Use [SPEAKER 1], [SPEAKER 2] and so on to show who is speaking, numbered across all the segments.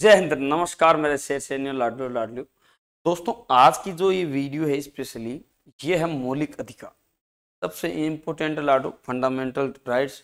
[SPEAKER 1] जय हिंद नमस्कार मेरे शेर सैन्य लाडलो लाडलू दोस्तों आज की जो ये वीडियो है स्पेशली ये है मौलिक अधिकार सबसे इम्पोर्टेंट लाडो fundamental rights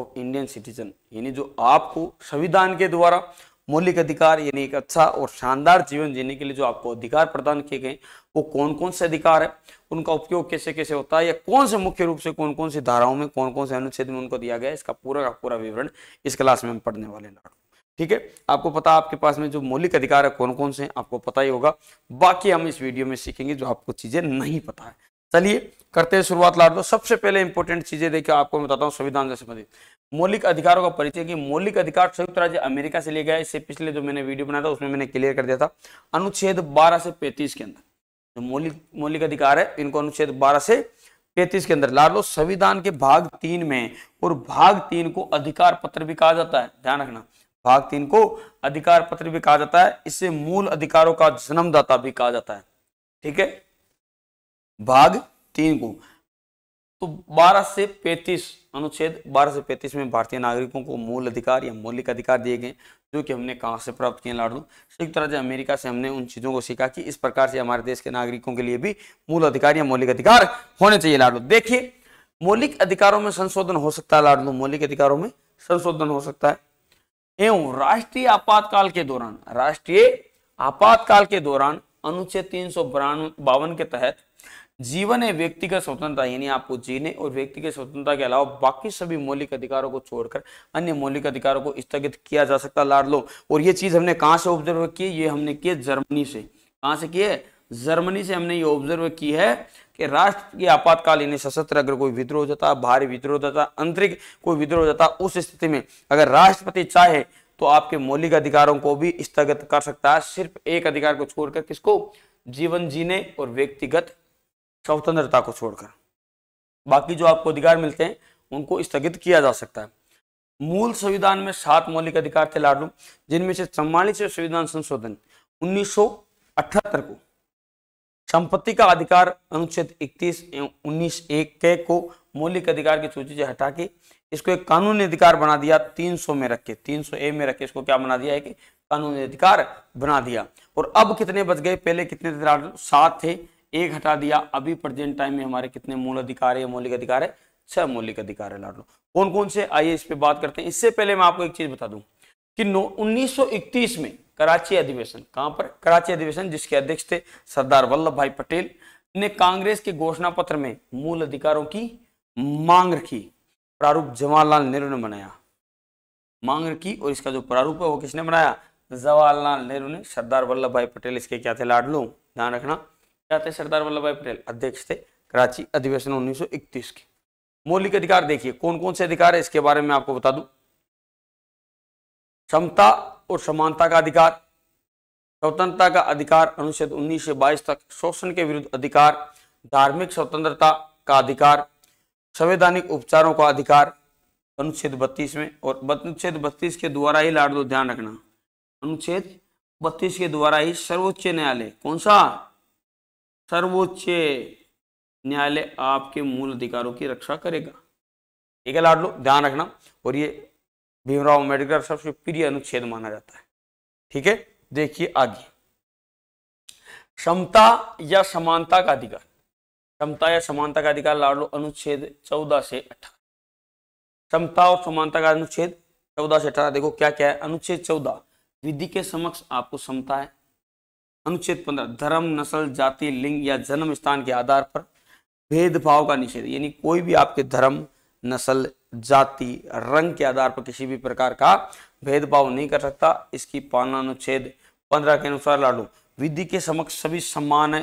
[SPEAKER 1] of Indian citizen यानी जो आपको संविधान के द्वारा मौलिक अधिकार यानी एक अच्छा और शानदार जीवन जीने के लिए जो आपको अधिकार प्रदान किए गए वो कौन कौन से अधिकार है उनका उपयोग कैसे कैसे होता है या कौन से मुख्य रूप से कौन कौन सी धाराओं में कौन कौन से अनुच्छेद में उनको दिया गया है इसका पूरा का पूरा विवरण इस क्लास में हम पढ़ने वाले लाडो ठीक है आपको पता आपके पास में जो मौलिक अधिकार है कौन कौन से हैं आपको पता ही होगा बाकी हम इस वीडियो में सीखेंगे जो आपको चीजें नहीं पता है चलिए करते हैं शुरुआत लाट दो सबसे पहले इंपॉर्टेंट चीजें देखिए आपको मैं बताता हूँ संविधान से संबंधित मौलिक अधिकारों का परिचय की मौलिक अधिकार संयुक्त राज्य अमेरिका से लिया गया इससे पिछले जो मैंने वीडियो बनाया था उसमें मैंने क्लियर कर दिया था अनुच्छेद बारह से पैंतीस के अंदर जो मौलिक मौलिक अधिकार है इनको अनुच्छेद बारह से पैंतीस के अंदर ला लो संविधान के भाग तीन में और भाग तीन को अधिकार पत्र भी कहा जाता है ध्यान रखना भाग तीन को अधिकार पत्र भी कहा जाता है इसे मूल अधिकारों का जन्मदाता भी कहा जाता है ठीक है भाग तीन को तो 12 से 35 अनुच्छेद 12 से 35 में भारतीय नागरिकों को मूल अधिकार या मौलिक अधिकार दिए गए जो कि हमने कहाँ से प्राप्त किए लाडू संयुक्त राज्य अमेरिका से हमने उन चीज़ों को सीखा कि इस प्रकार से हमारे देश के नागरिकों के लिए भी मूल अधिकार या मौलिक अधिकार होने चाहिए लाडू देखिए मौलिक अधिकारों में संशोधन हो सकता है लाडू मौलिक अधिकारों में संशोधन हो सकता है एवं राष्ट्रीय आपातकाल के दौरान राष्ट्रीय आपातकाल के दौरान अनुच्छेद तीन सौ बावन के तहत जीवन है व्यक्तिगत स्वतंत्रता यानी आपको जीने और व्यक्तिगत स्वतंत्रता के अलावा बाकी सभी मौलिक अधिकारों को छोड़कर अन्य मौलिक अधिकारों को स्थगित किया जा सकता लाड लो और ये चीज हमने कहाँ से ऑब्जर्व की ये हमने किए जर्मनी से कहां से किए जर्मनी से हमने ये ऑब्जर्व की है कि राष्ट्र की आपातकालीन सशस्त्र अगर कोई विद्रोह जाता भारी विद्रोह जाता आंतरिक कोई विद्रोह जाता उस स्थिति में अगर राष्ट्रपति चाहे तो आपके मौलिक अधिकारों को भी स्थगित कर सकता है सिर्फ एक अधिकार को छोड़कर किसको जीवन जीने और व्यक्तिगत स्वतंत्रता को छोड़कर बाकी जो आपको अधिकार मिलते हैं उनको स्थगित किया जा सकता है मूल संविधान में सात मौलिक अधिकार थे लाडू जिनमें से चौवालीसवें संविधान संशोधन उन्नीस को संपत्ति का अधिकार अनुच्छेद 31 एवं उन्नीस एक के को मौलिक अधिकार की सूची से हटा के इसको एक कानूनी अधिकार बना दिया 300 में रखे 300 ए में रखे इसको क्या बना दिया है कि कानूनी अधिकार बना दिया और अब कितने बच गए पहले कितने सात थे एक हटा दिया अभी प्रेजेंट टाइम में हमारे कितने मूल अधिकार है मौलिक अधिकार है छह मौलिक अधिकार है लाडलो कौन कौन से आइए इस पर बात करते हैं इससे पहले मैं आपको एक चीज बता दूं कि उन्नीस में कराची अधिवेशन कहां पर कराची अधिवेशन जिसके अध्यक्ष थे सरदार वल्लभ भाई पटेल ने कांग्रेस के घोषणा पत्र में मूल अधिकारों की मांग रखी प्रारूप जवाहरलाल नेहरू ने बनाया मांग रखी और इसका जो प्रारूप है वो किसने बनाया जवाहरलाल नेहरू ने सरदार वल्लभ भाई पटेल इसके क्या थे लाडलो ध्यान रखना क्या थे सरदार वल्लभ भाई पटेल अध्यक्ष थे कराची अधिवेशन 1931 के मौलिक अधिकार देखिए कौन कौन से अधिकार है इसके बारे में आपको बता दू क्षमता और समानता का अधिकार स्वतंत्रता का अधिकार अनुच्छेद 19 से 22 तक शोषण के विरुद्ध अधिकार धार्मिक स्वतंत्रता का अधिकार संवैधानिक उपचारों का अधिकार अनुच्छेद 32 में और अनुच्छेद 32 के द्वारा ही लाडलो ध्यान रखना अनुच्छेद 32 के द्वारा ही सर्वोच्च न्यायालय कौन सा सर्वोच्च न्यायालय आपके मूल अधिकारों की रक्षा करेगा ठीक है लाडलो ध्यान रखना और ये भीमराव अम्बेडकर सबसे प्रिय अनुच्छेद माना जाता है ठीक है देखिए आगे क्षमता या समानता का अधिकार क्षमता या समानता का अधिकार लाडो अनुच्छेद चौदह से अठारह क्षमता और समानता का अनुच्छेद चौदह से अठारह देखो क्या क्या है अनुच्छेद चौदह विधि के समक्ष आपको क्षमता है अनुच्छेद पंद्रह धर्म नस्ल जाति लिंग या जन्म स्थान के आधार पर भेदभाव का निषेध यानी कोई भी आपके धर्म नस्ल जाति रंग के आधार पर किसी भी प्रकार का भेदभाव नहीं कर सकता इसकी पान अनुच्छेद पंद्रह के अनुसार लाडू विधि के समक्ष सभी समान है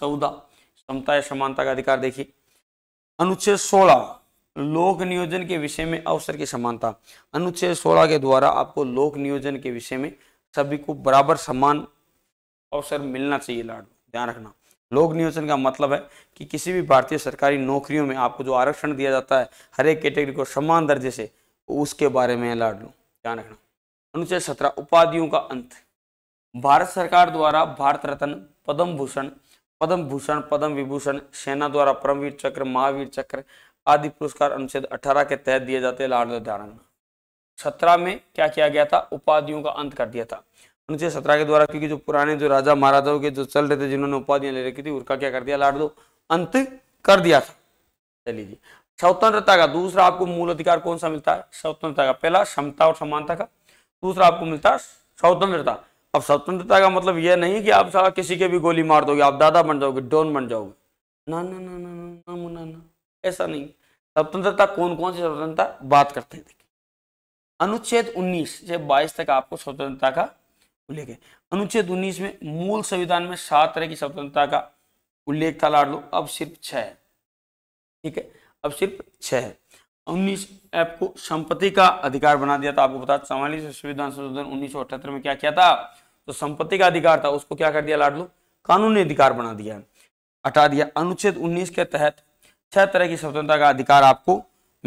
[SPEAKER 1] चौदह समता या समानता का अधिकार देखिए अनुच्छेद सोलह लोक नियोजन के विषय में अवसर की समानता अनुच्छेद सोलह के द्वारा आपको लोक नियोजन के विषय में सभी को बराबर समान अवसर मिलना चाहिए लाडू ध्यान रखना लोक नियोजन का मतलब है कि किसी भी भारतीय सरकारी नौकरियों में आपको जो आरक्षण दिया जाता है हर एक कैटेगरी को समान दर्जे से उसके बारे में लाड लूँ ध्यान रखना अनुच्छेद सत्रह उपाधियों का अंत भारत सरकार द्वारा भारत रत्न पद्म भूषण पद्म भूषण पद्म विभूषण सेना द्वारा परमवीर चक्र महावीर चक्र आदि पुरस्कार अनुच्छेद 18 के तहत दिए जाते हैं लाडल धारण सत्रह में क्या किया गया था उपाधियों का अंत कर दिया था उनसे सत्रह के द्वारा क्योंकि जो पुराने जो राजा महाराजाओं के जो चल रहे थे जिन्होंने उपाधियां ले रखी थी उनका क्या कर दिया लाड दो अंत कर दिया था चलिए स्वतंत्रता का दूसरा आपको मूल अधिकार कौन सा मिलता है स्वतंत्रता का पहला क्षमता और समानता का दूसरा आपको मिलता है स्वतंत्रता अब स्वतंत्रता का मतलब यह नहीं कि आप सारा किसी के भी गोली मार दोगे आप दादा बन जाओगे डोन बन जाओगे ना ना ना ना ना ना ना ना ऐसा नहीं स्वतंत्रता कौन कौन सी स्वतंत्रता बात करते हैं देखिए अनुच्छेद 19 से 22 तक आपको स्वतंत्रता का उल्लेख है अनुच्छेद उन्नीस में मूल संविधान में सात तरह की स्वतंत्रता का उल्लेख था लाड लो अब सिर्फ छह है ठीक है अब सिर्फ छह है उन्नीस एफ को संपत्ति का अधिकार बना दिया था आपको बता चवालीस संविधान संशोधन उन्नीस में क्या किया था तो संपत्ति का अधिकार था उसको क्या कर दिया लाडलो कानूनी अधिकार बना दिया हटा दिया अनुच्छेद 19 के तहत छह तरह की स्वतंत्रता का अधिकार आपको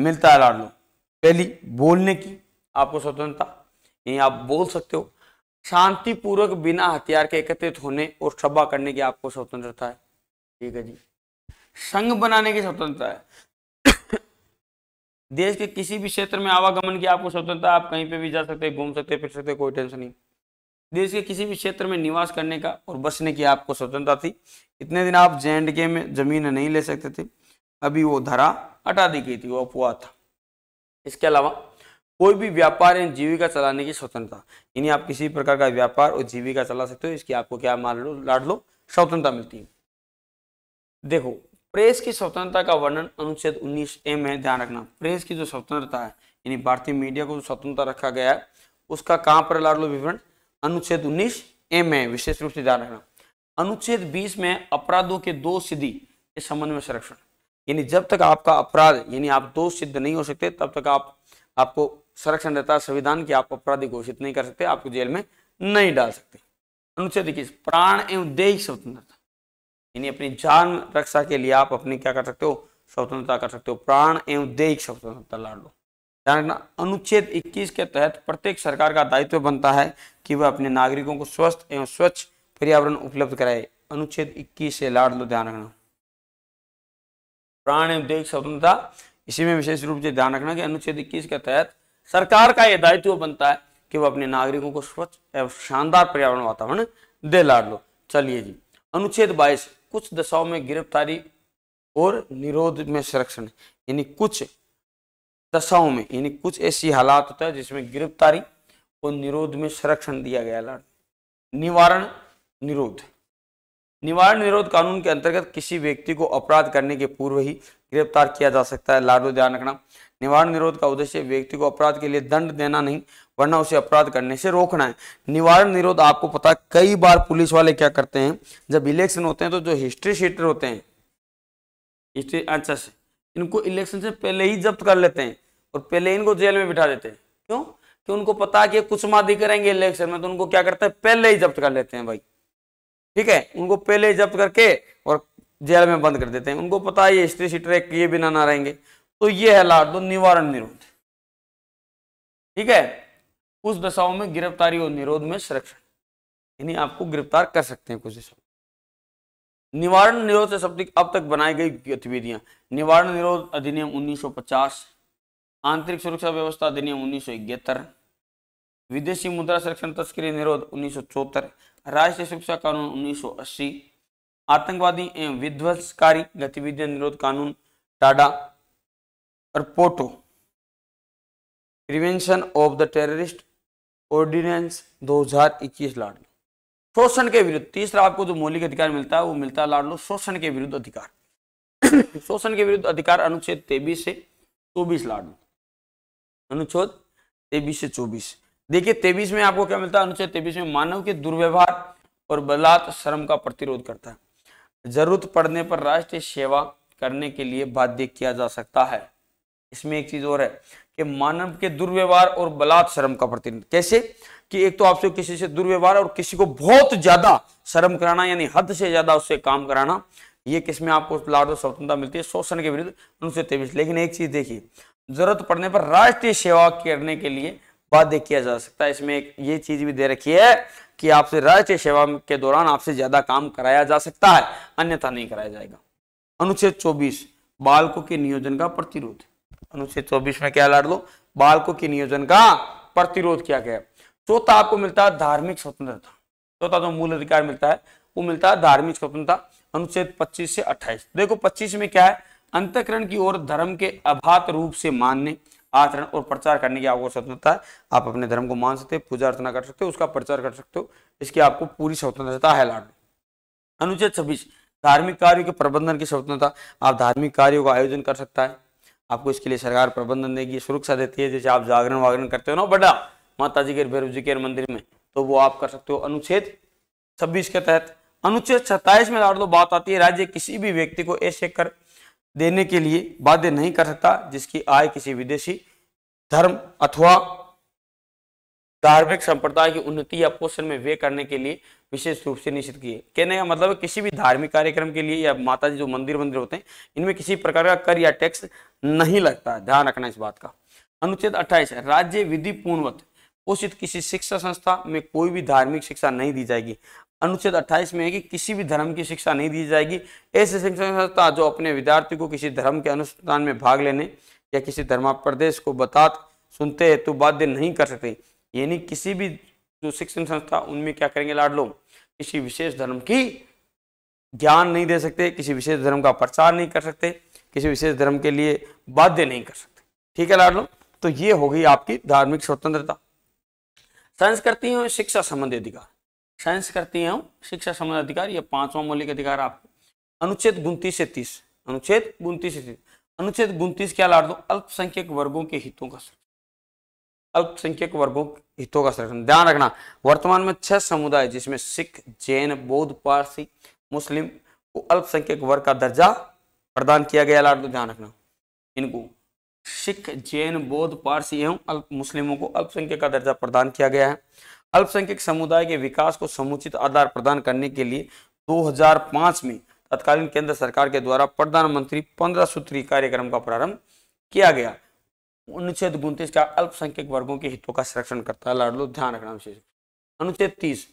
[SPEAKER 1] मिलता है लाडलो पहली बोलने की आपको स्वतंत्रता यही आप बोल सकते हो शांतिपूर्वक बिना हथियार के एकत्रित होने और सभा करने की आपको स्वतंत्रता है ठीक है जी संघ बनाने की स्वतंत्रता है देश के किसी भी क्षेत्र में आवागमन की आपको स्वतंत्रता आप कहीं पे भी जा सकते हैं घूम सकते फिर सकते कोई टेंशन नहीं देश के किसी भी क्षेत्र में निवास करने का और बसने की आपको स्वतंत्रता थी इतने दिन आप जे के में जमीन नहीं ले सकते थे अभी वो धारा हटा दी गई थी वो अपवाद था इसके अलावा कोई भी व्यापार या जीविका चलाने की स्वतंत्रता यानी आप किसी प्रकार का व्यापार और जीविका चला सकते हो इसकी आपको क्या मान लो लाड लो स्वतंत्रता मिलती है देखो प्रेस की स्वतंत्रता का वर्णन अनुच्छेद 19 ए में ध्यान रखना प्रेस की जो स्वतंत्रता है यानी भारतीय मीडिया को जो स्वतंत्रता रखा गया है उसका कहाँ पर लाड लो विवरण अनुच्छेद उन्नीस ए में विशेष रूप से ध्यान रखना अनुच्छेद बीस में अपराधों के दो सिद्धि के संबंध में संरक्षण यानी जब तक आपका अपराध यानी आप दो सिद्ध नहीं हो सकते तब तक आप आपको संरक्षण देता है संविधान की आप अपराधी घोषित नहीं कर सकते आपको जेल में नहीं डाल सकते अनुच्छेद इक्कीस प्राण एवं देह स्वतंत्रता यानी अपनी जान रक्षा के लिए आप अपनी क्या कर सकते हो स्वतंत्रता कर सकते हो प्राण एवं देह स्वतंत्रता लाड़ लो ध्यान रखना अनुच्छेद 21 के तहत प्रत्येक सरकार का दायित्व बनता है कि वह अपने नागरिकों को स्वस्थ एवं स्वच्छ पर्यावरण उपलब्ध कराए अनुच्छेद 21 से लाड़ लो ध्यान रखना प्राण एवं देह स्वतंत्रता इसी में विशेष रूप से ध्यान रखना कि अनुच्छेद 21 के तहत सरकार का यह दायित्व बनता है कि वह अपने नागरिकों को स्वच्छ एवं शानदार पर्यावरण वातावरण दे लाड लो चलिए जी अनुच्छेद बाईस कुछ दशाओं में गिरफ्तारी और निरोध में संरक्षण यानी कुछ दशाओं में यानी कुछ ऐसी हालात होता है जिसमें गिरफ्तारी और निरोध में संरक्षण दिया गया लाड़ निवारण निरोध निवारण निरोध कानून के अंतर्गत किसी व्यक्ति को अपराध करने के पूर्व ही गिरफ्तार किया जा सकता है लाडो ध्यान रखना निवारण निरोध का उद्देश्य व्यक्ति को अपराध के लिए दंड देना नहीं वरना उसे अपराध करने से रोकना है निवारण निरोध आपको पता है कई बार पुलिस वाले क्या करते हैं जब इलेक्शन होते हैं तो जो हिस्ट्री शीटर होते हैं हिस्ट्री अच्छा से इनको इलेक्शन से पहले ही जब्त कर लेते हैं और पहले इनको जेल में बिठा देते हैं क्यों कि उनको पता कि कुछ माँ दिख रहेंगे इलेक्शन में तो उनको क्या करते हैं पहले ही जब्त कर लेते हैं भाई ठीक है उनको पहले जब्त करके और जेल में बंद कर देते हैं उनको पता है ये हिस्ट्री सिट्रेक किए बिना ना रहेंगे तो ये है लाड दो तो निवारण निरोध ठीक है उस दशाओं में गिरफ्तारी और निरोध में संरक्षण यानी आपको गिरफ्तार कर सकते हैं कुछ दिशा निवारण निरोध से शब्द अब तक बनाई गई गतिविधियां निवारण निरोध अधिनियम 1950 आंतरिक सुरक्षा व्यवस्था अधिनियम उन्नीस विदेशी मुद्रा संरक्षण तस्करी निरोध उन्नीस राष्ट्रीय सुरक्षा कानून अस्सी आतंकवादी एवं विध्वंसकारी गतिविधियां निरोध कानून टाडा और POTO prevention of the terrorist ordinance 2021 लाडलो शोषण के विरुद्ध तीसरा आपको जो मौलिक अधिकार मिलता है वो मिलता है लाडलो शोषण के विरुद्ध अधिकार शोषण के विरुद्ध अधिकार अनुच्छेद तेबीस से चौबीस लाडलो अनुच्छेद तेबीस से चौबीस देखिए तेबीस में आपको क्या मिलता है अनुच्छेद तेबीस में मानव के दुर्व्यवहार और बलात् श्रम का प्रतिरोध करता है जरूरत पड़ने पर राष्ट्रीय सेवा करने के लिए बाध्य किया जा सकता है इसमें एक चीज और है कि मानव के दुर्व्यवहार और बलात् श्रम का प्रतिरोध कैसे कि एक तो आपसे किसी से दुर्व्यवहार और किसी को बहुत ज्यादा श्रम कराना यानी हद से ज्यादा उससे काम कराना ये किसमें आपको और स्वतंत्रता मिलती है शोषण के विरुद्ध अनुच्छेद तेबीस लेकिन एक चीज देखिए जरूरत पड़ने पर राष्ट्रीय सेवा करने के लिए बाध्य किया जा सकता है इसमें एक ये चीज भी दे रखी है कि आपसे राष्ट्रीय सेवा के दौरान आपसे ज्यादा काम कराया जा सकता है अन्यथा नहीं कराया जाएगा अनुच्छेद 24 बालकों के नियोजन का प्रतिरोध अनुच्छेद 24 में क्या लाड लो बालकों के नियोजन का प्रतिरोध किया गया चौथा आपको मिलता है धार्मिक स्वतंत्रता चौथा जो मूल अधिकार मिलता है वो मिलता है धार्मिक स्वतंत्रता अनुच्छेद 25 से 28 देखो 25 में क्या है अंतकरण की ओर धर्म के अभात रूप से मानने आचरण और प्रचार करने की आपको स्वतंत्रता है आप अपने धर्म को मान सकते हो पूजा अर्चना कर सकते हो उसका प्रचार कर सकते हो इसकी आपको पूरी स्वतंत्रता है लाड अनुच्छेद छब्बीस धार्मिक कार्यों के प्रबंधन की स्वतंत्रता आप धार्मिक कार्यों का आयोजन कर सकता है आपको इसके लिए सरकार प्रबंधन देगी सुरक्षा देती है जैसे आप जागरण वागरण करते हो ना बड़ा माता जी के भैरव जी के मंदिर में तो वो आप कर सकते हो अनुच्छेद छब्बीस के तहत अनुच्छेद सत्ताईस में लाड़ दो बात आती है राज्य किसी भी व्यक्ति को ऐसे कर देने के लिए बाध्य नहीं कर सकता जिसकी आय किसी विदेशी धर्म अथवा धार्मिक संप्रदाय की उन्नति या पोषण में व्यय करने के लिए विशेष रूप से निश्चित किए कहने का मतलब किसी भी धार्मिक कार्यक्रम के लिए या माता जी जो मंदिर मंदिर होते हैं इनमें किसी प्रकार का कर या टैक्स नहीं लगता ध्यान रखना इस बात का अनुच्छेद अट्ठाईस राज्य विधि पूर्णवत उचित किसी शिक्षा संस्था में कोई भी धार्मिक शिक्षा नहीं दी जाएगी अनुच्छेद 28 में है कि किसी भी धर्म की शिक्षा नहीं दी जाएगी ऐसी शिक्षा संस्था जो अपने विद्यार्थी को किसी धर्म के अनुष्ठान में भाग लेने या किसी धर्माप्रदेश को बता सुनते हेतु बाध्य नहीं कर सकते यानी किसी भी जो शिक्षण संस्था उनमें क्या करेंगे लाडलो किसी विशेष धर्म की ज्ञान नहीं दे सकते किसी विशेष धर्म का प्रचार नहीं कर सकते किसी विशेष धर्म के लिए बाध्य नहीं कर सकते ठीक है लाडलो तो ये हो गई आपकी धार्मिक स्वतंत्रता साइंस करती हूँ शिक्षा संबंधी अधिकार साइंस करती हूँ शिक्षा संबंधी अधिकार ये पांचवा मौलिक अधिकार आपको अनुच्छेद उन्तीस से तीस अनुच्छेद उन्तीस से तीस अनुच्छेद उन्तीस क्या लाट दो अल्पसंख्यक वर्गों के हितों का अल्पसंख्यक वर्गों के हितों का संरक्षण ध्यान रखना वर्तमान में छह समुदाय जिसमें सिख जैन बौद्ध पारसी मुस्लिम को अल्पसंख्यक वर्ग का दर्जा प्रदान किया गया लाट दो ध्यान रखना इनको सिख जैन बौद्ध पारसी एवं अल्प मुस्लिमों को अल्पसंख्यक का दर्जा प्रदान किया गया है अल्पसंख्यक समुदाय के विकास को समुचित आधार प्रदान करने के लिए 2005 में तत्कालीन केंद्र सरकार के द्वारा प्रधानमंत्री पंद्रह सूत्री कार्यक्रम का प्रारंभ किया गया अनुच्छेद उनतीस का अल्पसंख्यक वर्गों के हितों का संरक्षण करता है लाडलो ध्यान रखना विशेष अनुच्छेद तीस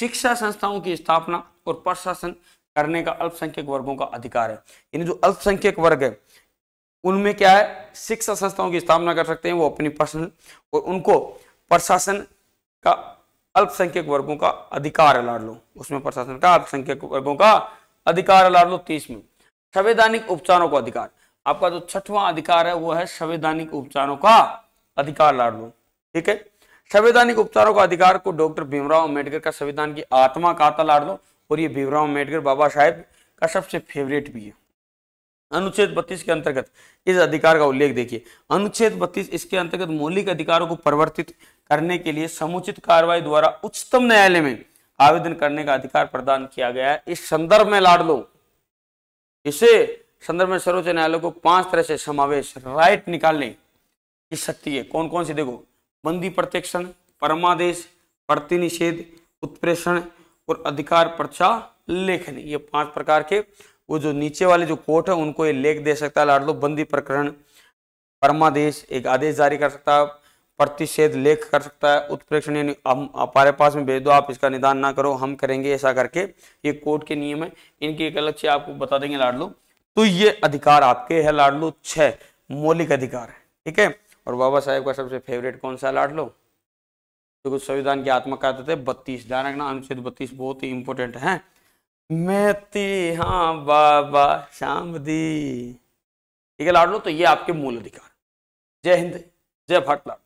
[SPEAKER 1] शिक्षा संस्थाओं की स्थापना और प्रशासन करने का अल्पसंख्यक वर्गों का अधिकार है यानी जो अल्पसंख्यक वर्ग है उनमें क्या है शिक्षा संस्थाओं की स्थापना कर सकते हैं वो अपनी पर्सनल और उनको प्रशासन का अल्पसंख्यक वर्गों का अधिकार अलाट लो उसमें प्रशासन का अल्पसंख्यक वर्गों का अधिकार अलाट लो तीस में संवैधानिक उपचारों का अधिकार आपका जो छठवां अधिकार है वो है संवैधानिक उपचारों का अधिकार लाड़ लो ठीक है संवैधानिक उपचारों का अधिकार को डॉक्टर भीमराव अम्बेडकर का संविधान की आत्मा का लाड़ लो और ये भीमराव अम्बेडकर बाबा साहेब का सबसे फेवरेट भी है अनुच्छेद 32 के अंतर्गत इस अधिकार का उल्लेख देखिए अनुच्छेद 32 इसके अंतर्गत मौलिक अधिकारों को परिवर्तित करने के लिए समुचित कार्रवाई द्वारा उच्चतम न्यायालय में आवेदन करने का अधिकार प्रदान किया गया है इस संदर्भ में लाड लो इसे संदर्भ में सर्वोच्च न्यायालय को पांच तरह से समावेश राइट निकालने की शक्ति है कौन कौन सी देखो बंदी प्रत्यक्षण परमादेश प्रतिनिषेध उत्प्रेषण और अधिकार प्रचार लेखन ये पांच प्रकार के वो जो नीचे वाले जो कोर्ट है उनको ये लेख दे सकता है लाडलो बंदी प्रकरण परमादेश एक आदेश जारी कर सकता है प्रतिषेध लेख कर सकता है उत्प्रेक्षण यानी हम हमारे पास में भेज दो आप इसका निदान ना करो हम करेंगे ऐसा करके ये कोर्ट के नियम है इनकी एक अलग से आपको बता देंगे लाडलो तो ये अधिकार आपके है लाडलो छ मौलिक अधिकार है ठीक है और बाबा साहेब का सबसे फेवरेट कौन सा लाडलो तो संविधान की कहते थे बत्तीस ध्यान रखना अनुच्छेद बत्तीस बहुत ही इंपॉर्टेंट है ती हाँ बाबा श्याम दी ठीक है लाडलो तो ये आपके मूल अधिकार जय हिंद जय भट्ट